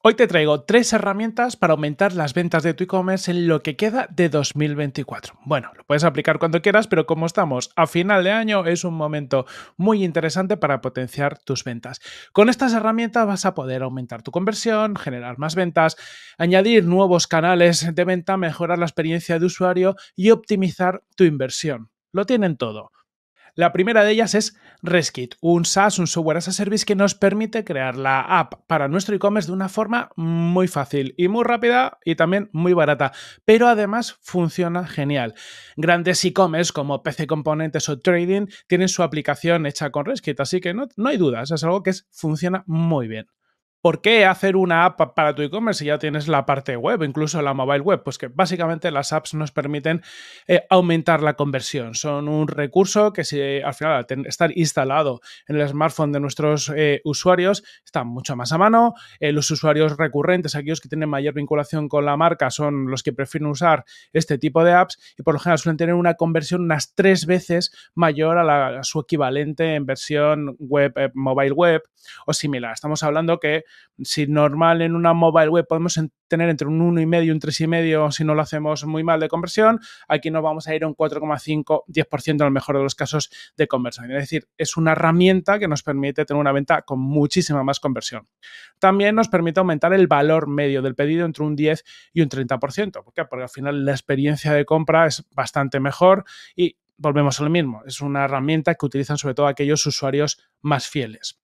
Hoy te traigo tres herramientas para aumentar las ventas de tu e-commerce en lo que queda de 2024. Bueno, lo puedes aplicar cuando quieras, pero como estamos a final de año, es un momento muy interesante para potenciar tus ventas. Con estas herramientas vas a poder aumentar tu conversión, generar más ventas, añadir nuevos canales de venta, mejorar la experiencia de usuario y optimizar tu inversión. Lo tienen todo. La primera de ellas es Reskit, un SaaS, un software as a service que nos permite crear la app para nuestro e-commerce de una forma muy fácil y muy rápida y también muy barata, pero además funciona genial. Grandes e-commerce como PC Componentes o Trading tienen su aplicación hecha con Reskit, así que no, hay dudas, es algo que funciona muy bien. ¿Por qué hacer una app para tu e-commerce si ya tienes la parte web, incluso la mobile web? Pues que básicamente las apps nos permiten eh, aumentar la conversión. Son un recurso que si al final al estar instalado en el smartphone de nuestros eh, usuarios está mucho más a mano. Eh, los usuarios recurrentes, aquellos que tienen mayor vinculación con la marca, son los que prefieren usar este tipo de apps y por lo general suelen tener una conversión unas tres veces mayor a, a su equivalente en versión web, mobile web o similar. Estamos hablando que si normal en una mobile web podemos tener entre un 1,5 y un 3,5 si no lo hacemos muy mal de conversión, aquí nos vamos a ir a un 4,5, 10% en el mejor de los casos de conversión. Es decir, es una herramienta que nos permite tener una venta con muchísima más conversión. También nos permite aumentar el valor medio del pedido entre un 10 y un 30%. ¿Por Porque al final la experiencia de compra es bastante mejor y volvemos a lo mismo, es una herramienta que utilizan sobre todo aquellos usuarios más fieles.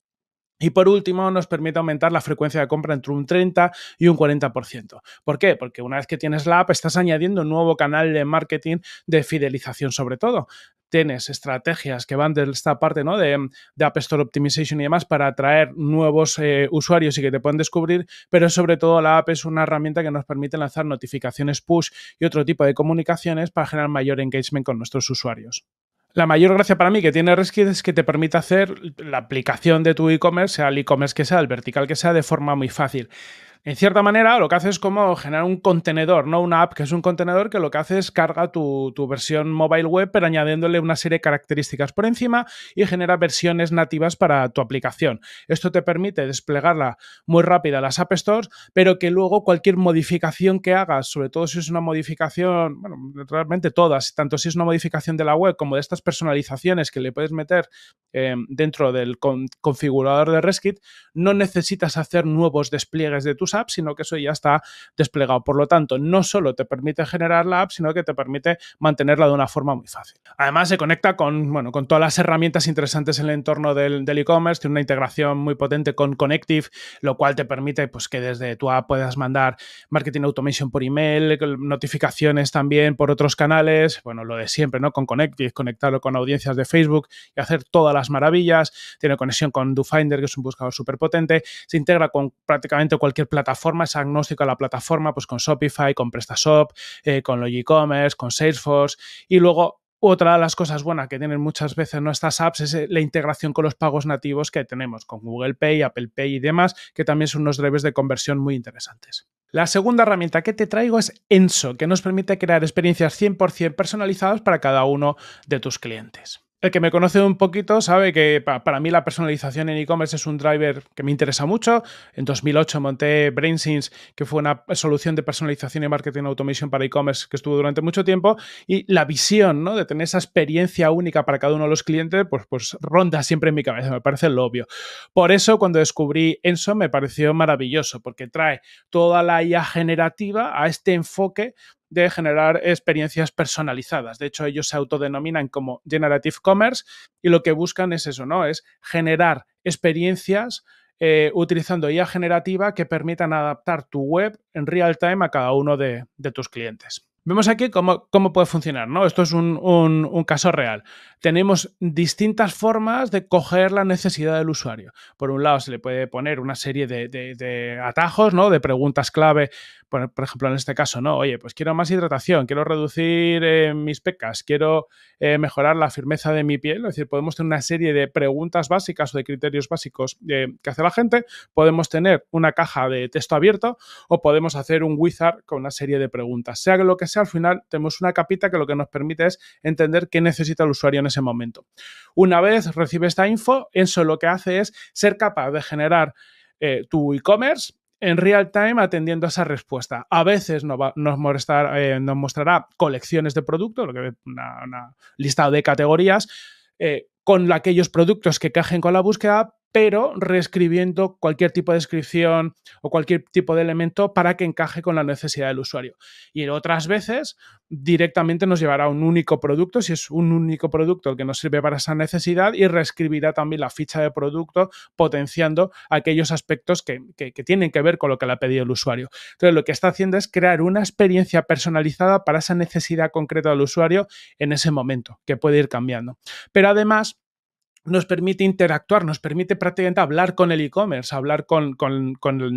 Y por último, nos permite aumentar la frecuencia de compra entre un 30 y un 40%. ¿Por qué? Porque una vez que tienes la app, estás añadiendo un nuevo canal de marketing de fidelización sobre todo tienes estrategias que van de esta parte ¿no? de, mm, App Store Optimization y demás para atraer nuevos eh, usuarios y que te puedan descubrir, pero sobre todo la app es una herramienta que nos permite lanzar notificaciones push y otro tipo de comunicaciones para generar mayor engagement con nuestros usuarios. La mayor gracia para mí que tiene Reskid es que te permite hacer la aplicación de tu e-commerce, sea el e-commerce que sea, el vertical que sea, de forma muy fácil en cierta manera lo que hace es como generar un contenedor, no una app que es un contenedor que lo que hace es carga tu, versión mobile web, pero añadiéndole una serie de características por encima y genera versiones nativas para tu aplicación. Esto te permite desplegarla muy rápida a las App Stores, pero que luego cualquier modificación que hagas, sobre todo si es una modificación, bueno, realmente todas, tanto si es una modificación de la web como de estas personalizaciones que le puedes meter em, dentro del configurador de Reskit, no necesitas hacer nuevos despliegues de tus sino que eso ya está desplegado. Por lo tanto, no solo te permite generar la app, sino que te permite mantenerla de una forma muy fácil. Además, se conecta con, bueno, con todas las herramientas interesantes en el entorno del e-commerce, tiene una integración muy potente con Connective, lo cual te permite pues, que desde tu app puedas mandar marketing automation por email, notificaciones también por otros canales, bueno, lo de siempre, ¿no? Con Connective, conectarlo con audiencias de Facebook y hacer todas las maravillas. Tiene conexión con DoFinder, que es un buscador súper potente. Se integra con prácticamente cualquier plataforma plataforma, es agnóstico a la plataforma, pues con Shopify, con PrestaShop, eh, con Logicommerce, con Salesforce. Y luego otra de las cosas buenas que tienen muchas veces nuestras apps es eh, la integración con los pagos nativos que tenemos, con Google Pay, Apple Pay y demás, que también son unos drivers de conversión muy interesantes. La segunda herramienta que te traigo es Enso, que nos permite crear experiencias 100% personalizadas para cada uno de tus clientes. El que me conoce un poquito sabe que para mí la personalización en e-commerce es un driver que me interesa mucho. En 2008 monté BrainSense, que fue una solución de personalización y marketing automation para e-commerce que estuvo durante mucho tiempo. Y la visión ¿no? de tener esa experiencia única para cada uno de los clientes, pues, pues ronda siempre en mi cabeza, me parece lo obvio. Por eso cuando descubrí Enso me pareció maravilloso, porque trae toda la IA generativa a este enfoque de generar experiencias personalizadas. De hecho, ellos se autodenominan como Generative Commerce y lo que buscan es eso, ¿no? Es generar experiencias eh, utilizando IA generativa que permitan adaptar tu web en real time a cada uno de, tus clientes. Vemos aquí cómo, cómo, puede funcionar, ¿no? Esto es un, caso real tenemos distintas formas de coger la necesidad del usuario. Por un lado, se le puede poner una serie de, atajos, ¿no? De preguntas clave. Por, ejemplo, en este caso, ¿no? Oye, pues quiero más hidratación, quiero reducir eh, mis pecas, quiero eh, mejorar la firmeza de mi piel. Es decir, podemos tener una serie de preguntas básicas o de criterios básicos eh, que hace la gente. Podemos tener una caja de texto abierto o podemos hacer un wizard con una serie de preguntas. Sea lo que sea, al final tenemos una capita que lo que nos permite es entender qué necesita el usuario en ese momento. Una vez recibe esta info, eso lo que hace es ser capaz de generar eh, tu e-commerce en real time atendiendo a esa respuesta. A veces eh, nos, mostrará colecciones de productos, una, una lista de categorías. Eh, con aquellos productos que cajen con la búsqueda, pero reescribiendo cualquier tipo de descripción o cualquier tipo de elemento para que encaje con la necesidad del usuario. Y en otras veces directamente nos llevará a un único producto, si es un único producto el que nos sirve para esa necesidad, y reescribirá también la ficha de producto potenciando aquellos aspectos que, que tienen que ver con lo que le ha pedido el usuario. Entonces, lo que está haciendo es crear una experiencia personalizada para esa necesidad concreta del usuario en ese momento, que puede ir cambiando. Pero además, nos permite interactuar, nos permite prácticamente hablar con el e-commerce, hablar con,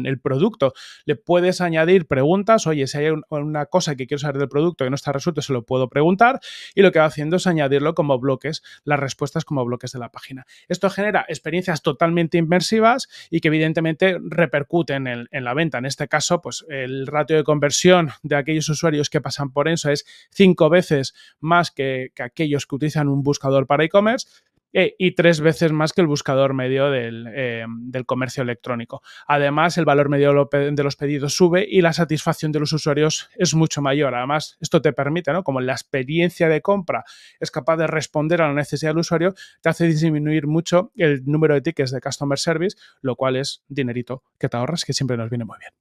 el producto. Le puedes añadir preguntas, oye, si hay una cosa que quiero saber del producto que no está resuelto, se lo puedo preguntar y lo que va haciendo es añadirlo como bloques, las respuestas como bloques de la página. Esto genera experiencias totalmente inmersivas y que evidentemente repercuten en, la venta. En este caso, pues el ratio de conversión de aquellos usuarios que pasan por eso es cinco veces más que aquellos que utilizan un buscador para e-commerce eh, y tres veces más que el buscador medio del, eh, del, comercio electrónico. Además, el valor medio de los pedidos sube y la satisfacción de los usuarios es mucho mayor. Además, esto te permite, ¿no? como la experiencia de compra es capaz de responder a la necesidad del usuario, te hace disminuir mucho el número de tickets de customer service, lo cual es dinerito que te ahorras, que siempre nos viene muy bien.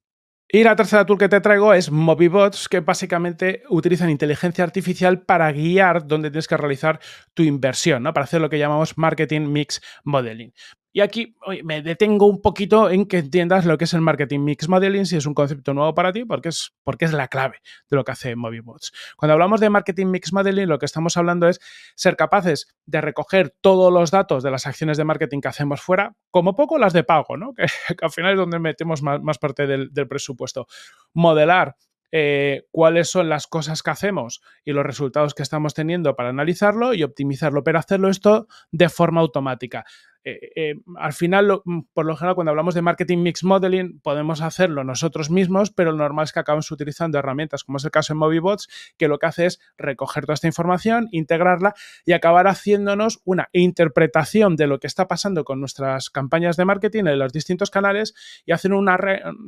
Y la tercera tool que te traigo es MobiBots, que básicamente utilizan inteligencia artificial para guiar dónde tienes que realizar tu inversión, ¿no? para hacer lo que llamamos marketing mix modeling. Y aquí me detengo un poquito en que entiendas lo que es el marketing mix modeling, si es un concepto nuevo para ti, porque es, porque es la clave de lo que hace MobiBots. Cuando hablamos de marketing mix modeling, lo que estamos hablando es ser capaces de recoger todos los datos de las acciones de marketing que hacemos fuera, como poco las de pago, ¿no? que, al final es donde metemos más, parte del, presupuesto. Modelar eh, cuáles son las cosas que hacemos y los resultados que estamos teniendo para analizarlo y optimizarlo, pero hacerlo esto de forma automática. Eh, eh, al final, mm, por lo general, cuando hablamos de marketing mix modeling, podemos hacerlo nosotros mismos, pero lo normal es que acabemos utilizando herramientas, como es el caso en Movibots, que lo que hace es recoger toda esta información, integrarla y acabar haciéndonos una interpretación de lo que está pasando con nuestras campañas de marketing en los distintos canales y hacer una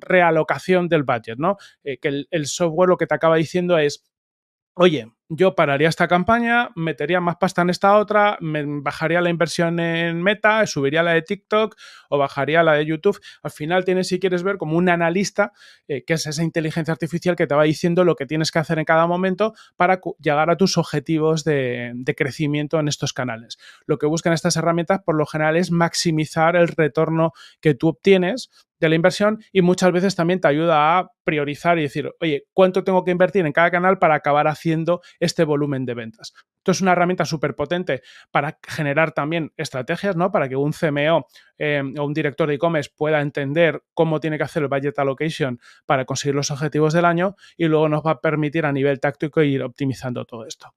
realocación del budget, ¿no? Eh, que el software lo que te acaba diciendo es, oye, yo pararía esta campaña, metería más pasta en esta otra, me bajaría la inversión en Meta, subiría la de TikTok o bajaría la de YouTube. Al final tienes, si quieres ver, como un analista, eh, que es esa inteligencia artificial que te va diciendo lo que tienes que hacer en cada momento para llegar a tus objetivos de crecimiento en estos canales. Lo que buscan estas herramientas, por lo general, es maximizar el retorno que tú obtienes de la inversión y muchas veces también te ayuda a priorizar y decir, oye, ¿cuánto tengo que invertir en cada canal para acabar haciendo este volumen de ventas? Entonces, es una herramienta súper potente para generar también estrategias, ¿no? Para que un CMO eh, o un director de e-commerce pueda entender cómo tiene que hacer el budget allocation para conseguir los objetivos del año y luego nos va a permitir a nivel táctico ir optimizando todo esto.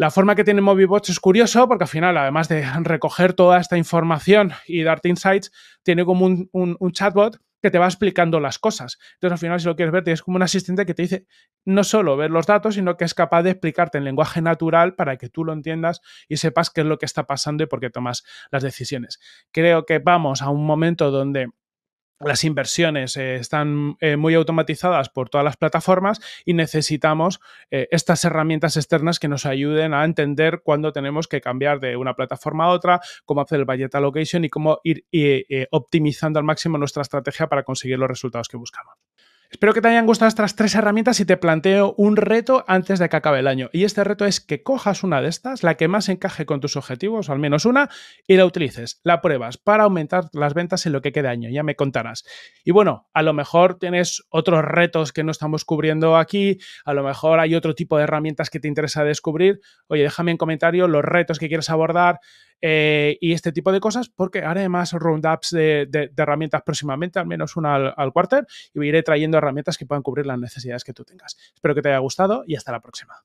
La forma que tiene Movibot es curioso porque al final, además de recoger toda esta información y darte insights, tiene como un, un chatbot que te va explicando las cosas. Entonces, al final, si lo quieres ver, tienes como un asistente que te dice no solo ver los datos, sino que es capaz de explicarte en lenguaje natural para que tú lo entiendas y sepas qué es lo que está pasando y por qué tomas las decisiones. Creo que vamos a un momento donde las inversiones eh, están eh, muy automatizadas por todas las plataformas y necesitamos eh, estas herramientas externas que nos ayuden a entender cuándo tenemos que cambiar de una plataforma a otra, cómo hacer el budget allocation y cómo ir optimizando al máximo nuestra estrategia para conseguir los resultados que buscamos. Espero que te hayan gustado estas tres herramientas y te planteo un reto antes de que acabe el año. Y este reto es que cojas una de estas, la que más encaje con tus objetivos, o al menos una, y la utilices, la pruebas para aumentar las ventas en lo que quede año. Ya me contarás. Y bueno, a lo mejor tienes otros retos que no estamos cubriendo aquí, a lo mejor hay otro tipo de herramientas que te interesa descubrir. Oye, déjame en comentario los retos que quieres abordar, eh, y este tipo de cosas, porque haré más roundups de, herramientas próximamente, al menos una al, al quarter, y iré trayendo herramientas que puedan cubrir las necesidades que tú tengas. Espero que te haya gustado y hasta la próxima.